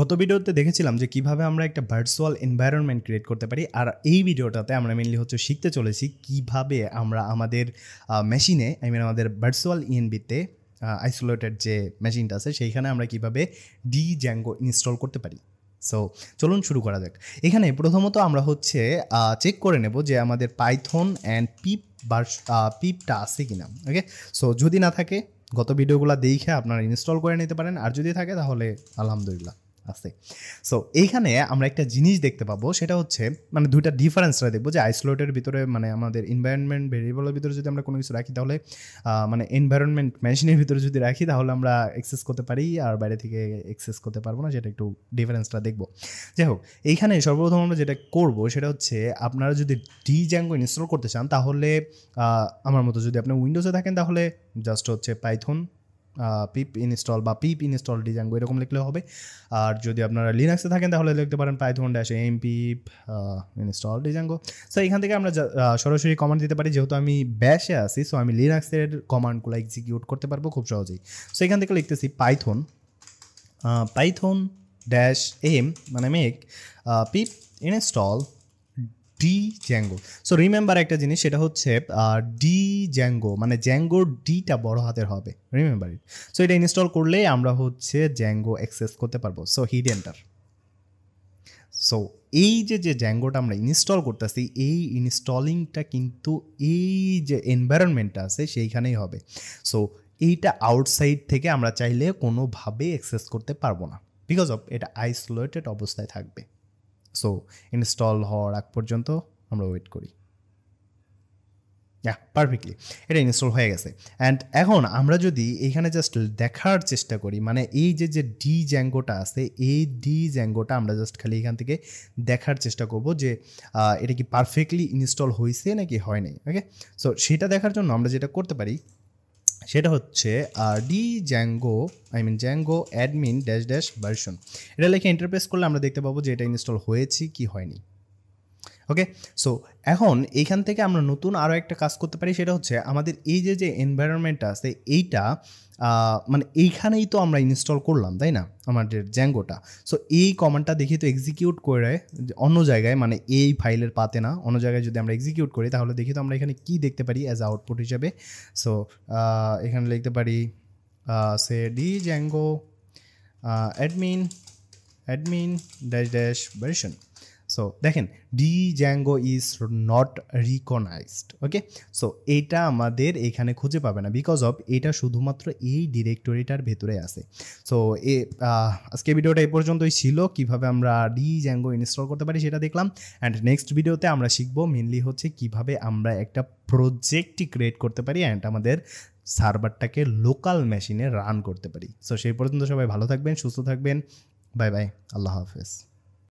গত ভিডিওতে দেখেছিলাম যে কিভাবে আমরা একটা ভার্চুয়াল এনভায়রনমেন্ট ক্রিয়েট করতে পারি আর এই ভিডিওটাতে আমরা মেনলি হচ্ছে শিখতে চলেছি কিভাবে আমরা আমাদের মেশিনে আই মিন আমাদের ভার্চুয়াল ইএনবিতে আইসোলেটেড যে মেশিনটা আছে সেইখানে আমরা কিভাবে ডি জ্যাঙ্গো ইনস্টল করতে পারি সো চলুন শুরু করা যাক এখানে প্রথমত আমরা হচ্ছে চেক করে নেব যে আমাদের পাইথন অ্যান্ড পিপ পিপটা আছে কিনা ওকে সো যদি না থাকে গত ভিডিওগুলো দেখে আপনারা ইনস্টল করে নিতে পারেন আর যদি থাকে তাহলে আলহামদুলিল্লাহ আছে সো এইখানে আমরা একটা জিনিস দেখতে পাবো সেটা হচ্ছে মানে দুইটা ডিফারেন্সটা দেখবো যে আইসোলেটের ভিতরে মানে আমাদের এনভায়রনমেন্ট ভেরিয়েবলের ভিতরে যদি আমরা কোনো কিছু রাখি তাহলে মানে এনভায়রনমেন্ট মেশিনের ভিতরে যদি রাখি তাহলে আমরা অ্যাক্সেস করতে পারি আর বাইরে থেকে অ্যাক্সেস করতে পারবো না সেটা একটু ডিফারেন্সটা দেখবো যাই হোক এইখানে সর্বপ্রথম আমরা যেটা করবো সেটা হচ্ছে আপনারা যদি ডি জ্যাঙ্গো ইনস্টল করতে চান তাহলে আমার মতো যদি আপনি উইন্ডোজে থাকেন তাহলে জাস্ট হচ্ছে পাইথন পিপ ইনস্টল বা পিপ ইনস্টল ডিজাঙ্গো এরকম লিখলে হবে আর যদি আপনারা লিনাক্সে থাকেন তাহলে লিখতে পারেন python dash M pip install Django so এখান থেকে আমরা সরাসরি কমান্ড দিতে পারি যেহেতু আমি ব্যাশে আছি সো আমি লিনাক্সের কমান্ডগুলো এক্সিকিউট করতে পারবো খুব সহজেই সো এখান থেকে লিখতেছি পাইথন পাইথন ড্যাশ এম মানে make pip install Django so remember একটা জিনিস সেটা হচ্ছে ডি জ্যাঙ্গো মানে জ্যাঙ্গো ডিটা বড় হাতের হবে রিমেম্বার ইট সো এটা ইনস্টল করলে আমরা হচ্ছে জ্যাঙ্গো অ্যাক্সেস করতে পারবো সো হিড এন্টার সো এই যে যে জ্যাঙ্গোটা আমরা ইনস্টল করতেছি এই ইনস্টলিংটা কিন্তু এই যে এনভায়রনমেন্টটা আছে সেইখানেই হবে সো এইটা আউটসাইড থেকে আমরা চাইলে কোনোভাবে অ্যাক্সেস করতে পারবো না বিকজ অফ এটা আইসোলেটেড অবস্থায় থাকবে সো ইনস্টল হওয়ার আগ পর্যন্ত আমরা ওয়েট করি হ্যাঁ পারফেক্টলি এটা ইনস্টল হয়ে গেছে অ্যান্ড এখন আমরা যদি এখানে জাস্ট দেখার চেষ্টা করি মানে এই যে যে ডি জ্যাঙ্গোটা আছে এই ডি জ্যাঙ্গোটা আমরা জাস্ট খালি এখান থেকে দেখার চেষ্টা করব যে এটা কি পারফেক্টলি ইনস্টল হয়েছে নাকি হয় নাই ওকে সো সেটা দেখার জন্য আমরা যেটা করতে পারি সেটা হচ্ছে Django I mean Django admin dash dash version এটা লেখে ইন্টারপ্রেস করলে আমরা দেখতে পাবো যে এটা ইনস্টল হয়েছে কি হয়নি ওকে সো এখন এইখান থেকে আমরা নতুন আরও একটা কাজ করতে পারি সেটা হচ্ছে আমাদের এই যে যে এনভায়রনমেন্টটা আছে এইটা মানে এইখানেই তো আমরা ইনস্টল করলাম তাই না আমাদের জ্যাঙ্গোটা সো এই কমান্ডটা দেখি তো এক্সিকিউট করে অন্য জায়গায় মানে এই ফাইলের পাতে না অন্য জায়গায় যদি আমরা এক্সিকিউট করি তাহলে দেখি তো আমরা এখানে কি দেখতে পারি অ্যাজ আউটপুট হিসাবে সো এখানে লিখতে পারি সে Django admin admin dash dash version so দেখেন Django is not recognised okay so এটা আমাদের এখানে খুঁজে পাবে না বিকজ অফ এটা শুধুমাত্র এই ডিরেক্টরিটার ভেতরে আছে সো এ আজকে ভিডিওটা এই পর্যন্তই ছিল কিভাবে আমরা ডি জ্যাঙ্গো ইনস্টল করতে পারি সেটা দেখলাম অ্যান্ড নেক্সট ভিডিওতে আমরা শিখবো মেনলি হচ্ছে কিভাবে আমরা একটা প্রজেক্টই ক্রিয়েট করতে পারি অ্যান্ড আমাদের সার্ভারটাকে লোকাল মেশিনে রান করতে পারি সো সেই পর্যন্ত সবাই ভালো থাকবেন সুস্থ থাকবেন বাই বাই আল্লাহ হাফেজ